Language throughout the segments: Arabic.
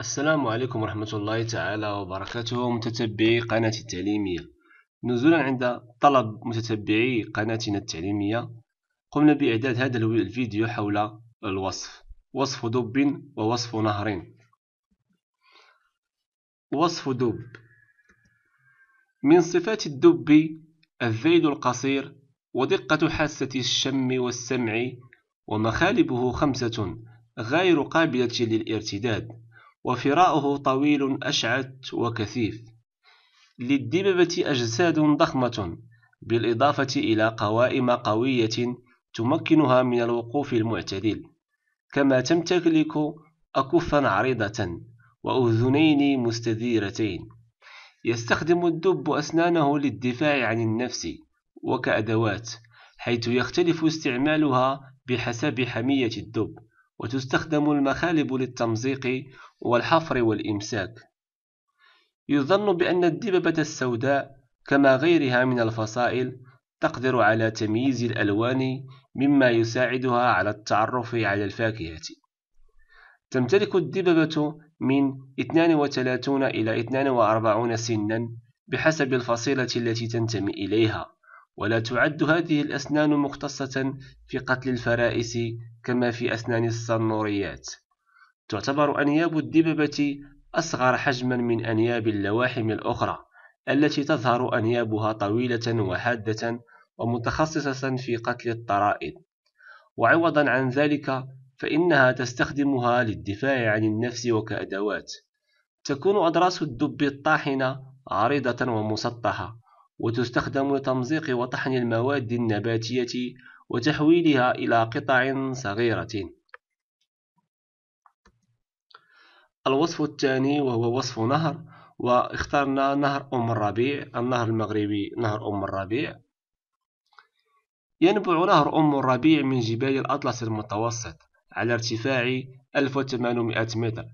السلام عليكم ورحمة الله تعالى وبركاته متتبعي قناتي التعليمية نزولا عند طلب متتبعي قناتنا التعليمية قمنا بإعداد هذا الفيديو حول الوصف وصف دب ووصف نهر وصف دب من صفات الدب الذيل القصير ودقة حاسة الشم والسمع ومخالبه خمسة غير قابلة للارتداد وفراؤه طويل أشعت وكثيف للدببة أجساد ضخمة بالإضافة إلى قوائم قوية تمكنها من الوقوف المعتدل كما تمتلك أكفا عريضة وأذنين مستديرتين يستخدم الدب أسنانه للدفاع عن النفس وكأدوات حيث يختلف استعمالها بحسب حمية الدب وتستخدم المخالب للتمزيق والحفر والإمساك يظن بأن الدببة السوداء كما غيرها من الفصائل تقدر على تمييز الألوان مما يساعدها على التعرف على الفاكهة تمتلك الدببة من 32 إلى 42 سنا بحسب الفصيلة التي تنتمي إليها ولا تعد هذه الأسنان مختصة في قتل الفرائس كما في أسنان الصنوريات تعتبر أنياب الدببة أصغر حجما من أنياب اللواحم الأخرى التي تظهر أنيابها طويلة وحادة ومتخصصة في قتل الطرائد وعوضا عن ذلك فإنها تستخدمها للدفاع عن النفس وكأدوات تكون أضراس الدب الطاحنة عريضة ومسطحة وتستخدم لتمزيق وطحن المواد النباتية وتحويلها إلى قطع صغيرة الوصف الثاني وهو وصف نهر واخترنا نهر أم الربيع النهر المغربي نهر أم الربيع ينبع نهر أم الربيع من جبال الأطلس المتوسط على ارتفاع 1800 متر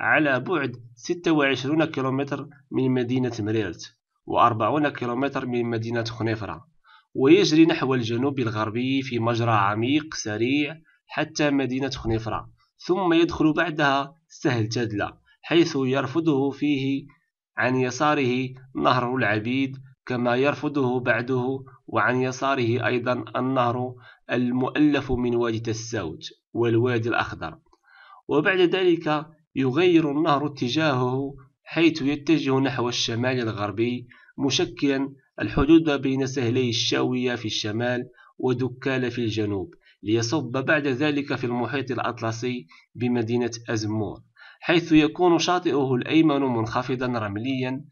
على بعد 26 كيلومتر من مدينة مريلت و40 كيلومتر من مدينة خنيفرة ويجري نحو الجنوب الغربي في مجرى عميق سريع حتى مدينة خنيفرة ثم يدخل بعدها سهل جدلة حيث يرفضه فيه عن يساره نهر العبيد كما يرفضه بعده وعن يساره أيضا النهر المؤلف من وادي السوج والوادي الأخضر وبعد ذلك يغير النهر اتجاهه حيث يتجه نحو الشمال الغربي مشكلا الحدود بين سهلي الشاوية في الشمال ودكال في الجنوب ليصب بعد ذلك في المحيط الأطلسي بمدينة أزمور حيث يكون شاطئه الأيمن منخفضا رمليا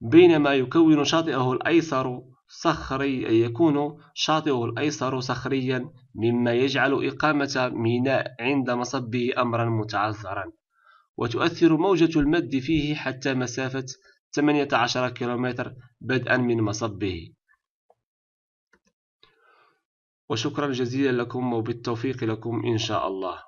بينما يكون شاطئه الأيسر صخري يكون شاطئه الأيسر صخريا مما يجعل إقامة ميناء عند مصبه أمرا متعذرا وتؤثر موجة المد فيه حتى مسافة 18 كيلومتر بدءا من مصبه وشكرا جزيلا لكم وبالتوفيق لكم إن شاء الله